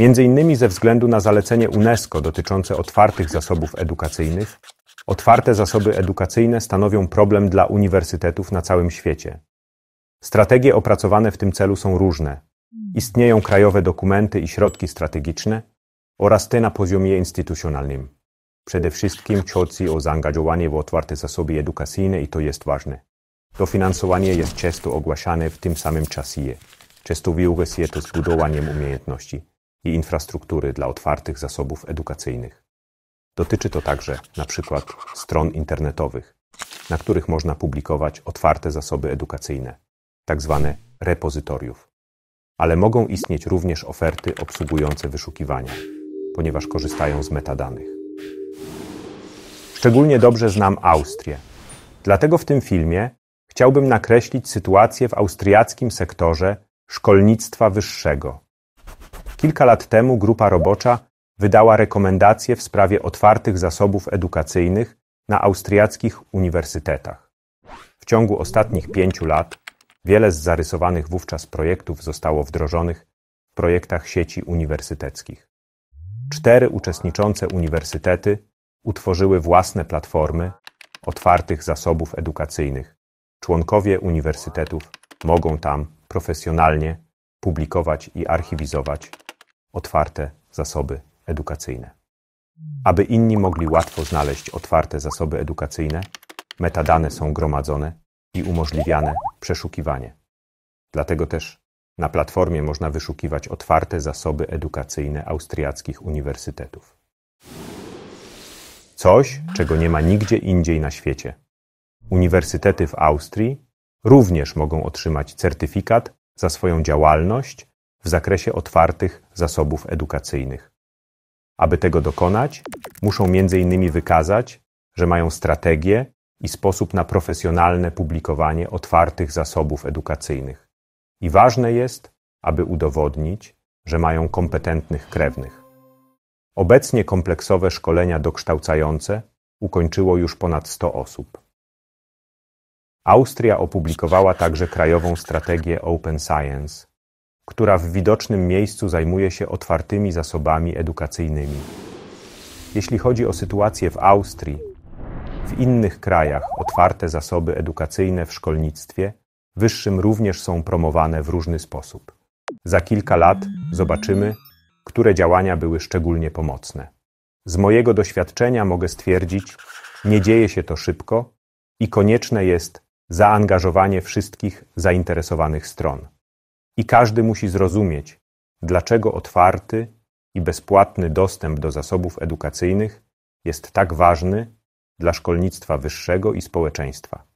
między innymi ze względu na zalecenie UNESCO dotyczące otwartych zasobów edukacyjnych, otwarte zasoby edukacyjne stanowią problem dla uniwersytetów na całym świecie. Strategie opracowane w tym celu są różne. Istnieją krajowe dokumenty i środki strategiczne oraz te na poziomie instytucjonalnym. Przede wszystkim chodzi o zaangażowanie w otwarte zasoby edukacyjne i to jest ważne. Dofinansowanie jest często ogłaszane w tym samym czasie. Często wiąże się to z budowaniem umiejętności i infrastruktury dla otwartych zasobów edukacyjnych. Dotyczy to także np. stron internetowych, na których można publikować otwarte zasoby edukacyjne, tzw. Tak repozytoriów. Ale mogą istnieć również oferty obsługujące wyszukiwania, ponieważ korzystają z metadanych. Szczególnie dobrze znam Austrię. Dlatego w tym filmie chciałbym nakreślić sytuację w austriackim sektorze szkolnictwa wyższego Kilka lat temu grupa robocza wydała rekomendacje w sprawie otwartych zasobów edukacyjnych na austriackich uniwersytetach. W ciągu ostatnich pięciu lat wiele z zarysowanych wówczas projektów zostało wdrożonych w projektach sieci uniwersyteckich. Cztery uczestniczące uniwersytety utworzyły własne platformy otwartych zasobów edukacyjnych. Członkowie uniwersytetów mogą tam profesjonalnie publikować i archiwizować otwarte zasoby edukacyjne. Aby inni mogli łatwo znaleźć otwarte zasoby edukacyjne, metadane są gromadzone i umożliwiane przeszukiwanie. Dlatego też na platformie można wyszukiwać otwarte zasoby edukacyjne austriackich uniwersytetów. Coś, czego nie ma nigdzie indziej na świecie. Uniwersytety w Austrii również mogą otrzymać certyfikat za swoją działalność w zakresie otwartych zasobów edukacyjnych. Aby tego dokonać, muszą m.in. wykazać, że mają strategię i sposób na profesjonalne publikowanie otwartych zasobów edukacyjnych. I ważne jest, aby udowodnić, że mają kompetentnych krewnych. Obecnie kompleksowe szkolenia dokształcające ukończyło już ponad 100 osób. Austria opublikowała także krajową strategię Open Science, która w widocznym miejscu zajmuje się otwartymi zasobami edukacyjnymi. Jeśli chodzi o sytuację w Austrii, w innych krajach otwarte zasoby edukacyjne w szkolnictwie wyższym również są promowane w różny sposób. Za kilka lat zobaczymy, które działania były szczególnie pomocne. Z mojego doświadczenia mogę stwierdzić, nie dzieje się to szybko i konieczne jest zaangażowanie wszystkich zainteresowanych stron i każdy musi zrozumieć, dlaczego otwarty i bezpłatny dostęp do zasobów edukacyjnych jest tak ważny dla szkolnictwa wyższego i społeczeństwa.